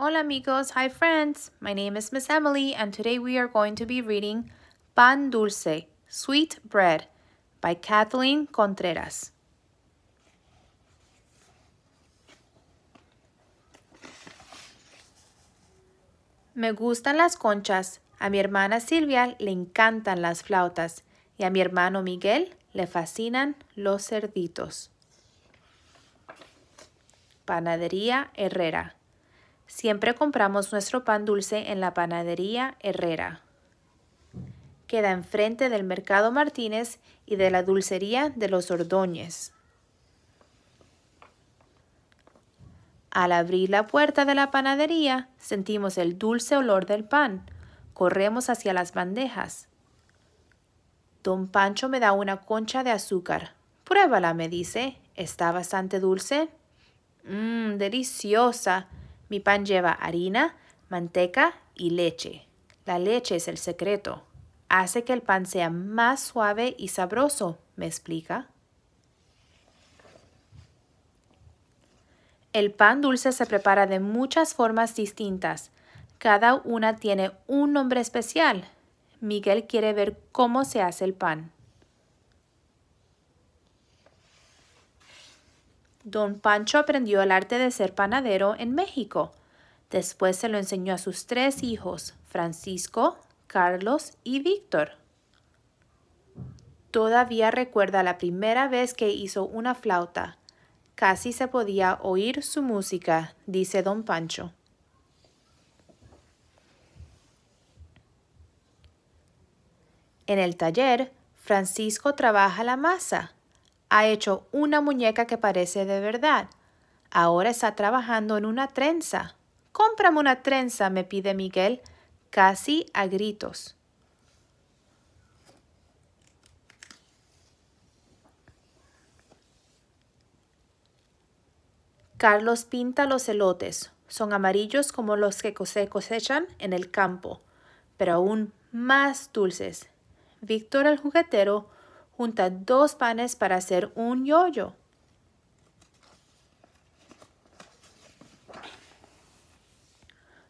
Hola amigos, hi friends. My name is Miss Emily and today we are going to be reading Pan Dulce, Sweet Bread by Kathleen Contreras. Me gustan las conchas, a mi hermana Silvia le encantan las flautas y a mi hermano Miguel le fascinan los cerditos. Panadería Herrera Siempre compramos nuestro pan dulce en la panadería Herrera. Queda enfrente del Mercado Martínez y de la Dulcería de los Ordóñez. Al abrir la puerta de la panadería, sentimos el dulce olor del pan. Corremos hacia las bandejas. Don Pancho me da una concha de azúcar. Pruébala, me dice. Está bastante dulce. Mmm, deliciosa. Mi pan lleva harina, manteca y leche. La leche es el secreto. Hace que el pan sea más suave y sabroso, me explica. El pan dulce se prepara de muchas formas distintas. Cada una tiene un nombre especial. Miguel quiere ver cómo se hace el pan. Don Pancho aprendió el arte de ser panadero en México. Después se lo enseñó a sus tres hijos, Francisco, Carlos y Víctor. Todavía recuerda la primera vez que hizo una flauta. Casi se podía oír su música, dice don Pancho. En el taller, Francisco trabaja la masa ha hecho una muñeca que parece de verdad. Ahora está trabajando en una trenza. Cómprame una trenza, me pide Miguel, casi a gritos. Carlos pinta los elotes. Son amarillos como los que cosechan en el campo, pero aún más dulces. Víctor el juguetero Junta dos panes para hacer un yoyo.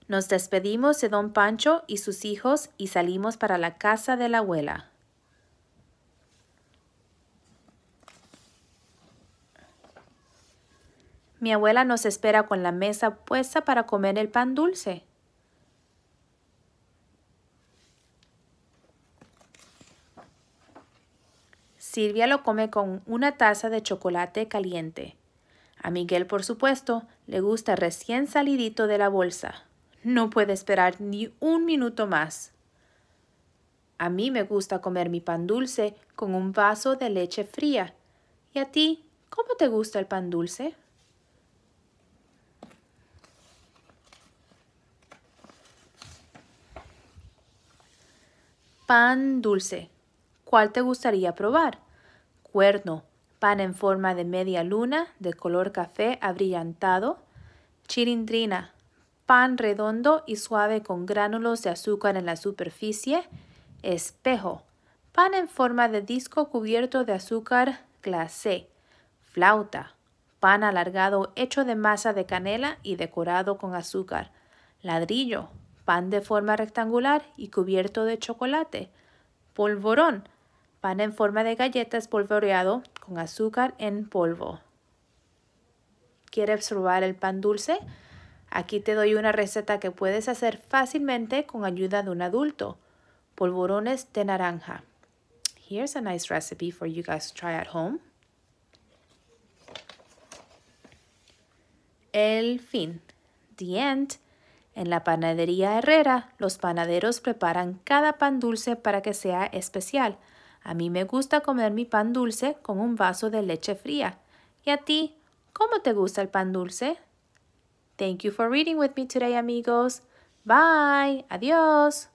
Nos despedimos de don Pancho y sus hijos y salimos para la casa de la abuela. Mi abuela nos espera con la mesa puesta para comer el pan dulce. Silvia lo come con una taza de chocolate caliente. A Miguel, por supuesto, le gusta recién salidito de la bolsa. No puede esperar ni un minuto más. A mí me gusta comer mi pan dulce con un vaso de leche fría. ¿Y a ti, cómo te gusta el pan dulce? Pan dulce. ¿Cuál te gustaría probar? Cuerno, pan en forma de media luna de color café abrillantado. Chirindrina, pan redondo y suave con gránulos de azúcar en la superficie. Espejo, pan en forma de disco cubierto de azúcar glacé. Flauta, pan alargado hecho de masa de canela y decorado con azúcar. Ladrillo, pan de forma rectangular y cubierto de chocolate. Polvorón, Pan en forma de galletas polvoreado con azúcar en polvo. ¿Quieres probar el pan dulce? Aquí te doy una receta que puedes hacer fácilmente con ayuda de un adulto. Polvorones de naranja. Here's a nice recipe for you guys to try at home. El fin. The end. En la panadería Herrera, los panaderos preparan cada pan dulce para que sea especial. A mí me gusta comer mi pan dulce con un vaso de leche fría. ¿Y a ti? ¿Cómo te gusta el pan dulce? Thank you for reading with me today, amigos. Bye. Adiós.